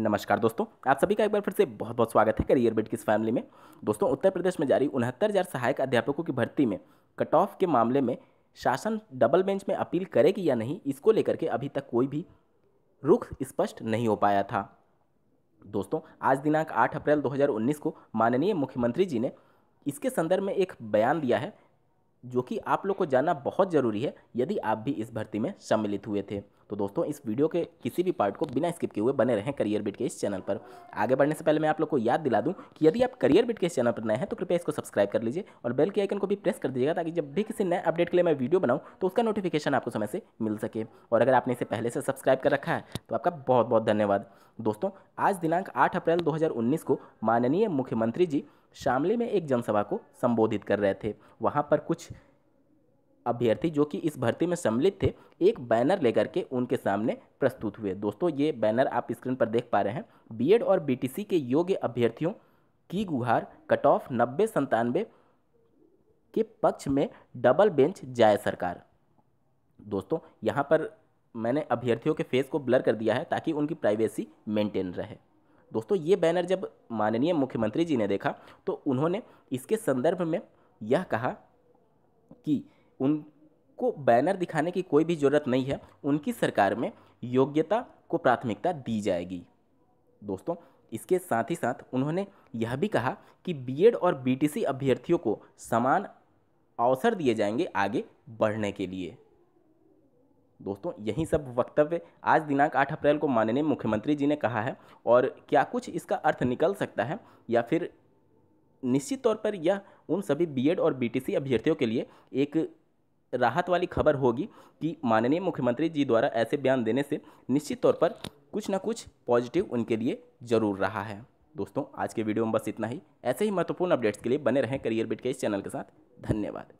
नमस्कार दोस्तों आप सभी का एक बार फिर से बहुत बहुत स्वागत है करियर बेट की इस फैमिली में दोस्तों उत्तर प्रदेश में जारी उनहत्तर हज़ार सहायक अध्यापकों की भर्ती में कट ऑफ के मामले में शासन डबल बेंच में अपील करेगी या नहीं इसको लेकर के अभी तक कोई भी रुख स्पष्ट नहीं हो पाया था दोस्तों आज दिनांक आठ अप्रैल दो को माननीय मुख्यमंत्री जी ने इसके संदर्भ में एक बयान दिया है जो कि आप लोग को जानना बहुत ज़रूरी है यदि आप भी इस भर्ती में सम्मिलित हुए थे तो दोस्तों इस वीडियो के किसी भी पार्ट को बिना स्किप किए हुए बने रहें करियर बिट के इस चैनल पर आगे बढ़ने से पहले मैं आप लोग को याद दिला दूँ कि यदि आप करियर बिट के इस चैनल पर नए हैं तो कृपया इसको सब्सक्राइब कर लीजिए और बेल के आइकन को भी प्रेस कर दीजिएगा ताकि जब भी किसी नए अपडेट के लिए मैं वीडियो बनाऊँ तो उसका नोटिफिकेशन आपको समय से मिल सके और अगर आपने इसे पहले से सब्सक्राइब कर रखा है तो आपका बहुत बहुत धन्यवाद दोस्तों आज दिनांक आठ अप्रैल दो को माननीय मुख्यमंत्री जी शामली में एक जनसभा को संबोधित कर रहे थे वहाँ पर कुछ अभ्यर्थी जो कि इस भर्ती में सम्मिलित थे एक बैनर लेकर के उनके सामने प्रस्तुत हुए दोस्तों ये बैनर आप स्क्रीन पर देख पा रहे हैं बीएड और बीटीसी के योग्य अभ्यर्थियों की गुहार कट ऑफ नब्बे संतानवे के पक्ष में डबल बेंच जाए सरकार दोस्तों यहाँ पर मैंने अभ्यर्थियों के फेस को ब्लर कर दिया है ताकि उनकी प्राइवेसी मेंटेन रहे दोस्तों ये बैनर जब माननीय मुख्यमंत्री जी ने देखा तो उन्होंने इसके संदर्भ में यह कहा कि उनको बैनर दिखाने की कोई भी ज़रूरत नहीं है उनकी सरकार में योग्यता को प्राथमिकता दी जाएगी दोस्तों इसके साथ ही साथ उन्होंने यह भी कहा कि बीएड और बीटीसी अभ्यर्थियों को समान अवसर दिए जाएंगे आगे बढ़ने के लिए दोस्तों यही सब वक्तव्य आज दिनांक 8 अप्रैल को माननीय मुख्यमंत्री जी ने कहा है और क्या कुछ इसका अर्थ निकल सकता है या फिर निश्चित तौर पर यह उन सभी बीएड और बीटीसी अभ्यर्थियों के लिए एक राहत वाली खबर होगी कि माननीय मुख्यमंत्री जी द्वारा ऐसे बयान देने से निश्चित तौर पर कुछ ना कुछ पॉजिटिव उनके लिए ज़रूर रहा है दोस्तों आज के वीडियो में बस इतना ही ऐसे ही महत्वपूर्ण अपडेट्स के लिए बने रहें करियर बिट के इस चैनल के साथ धन्यवाद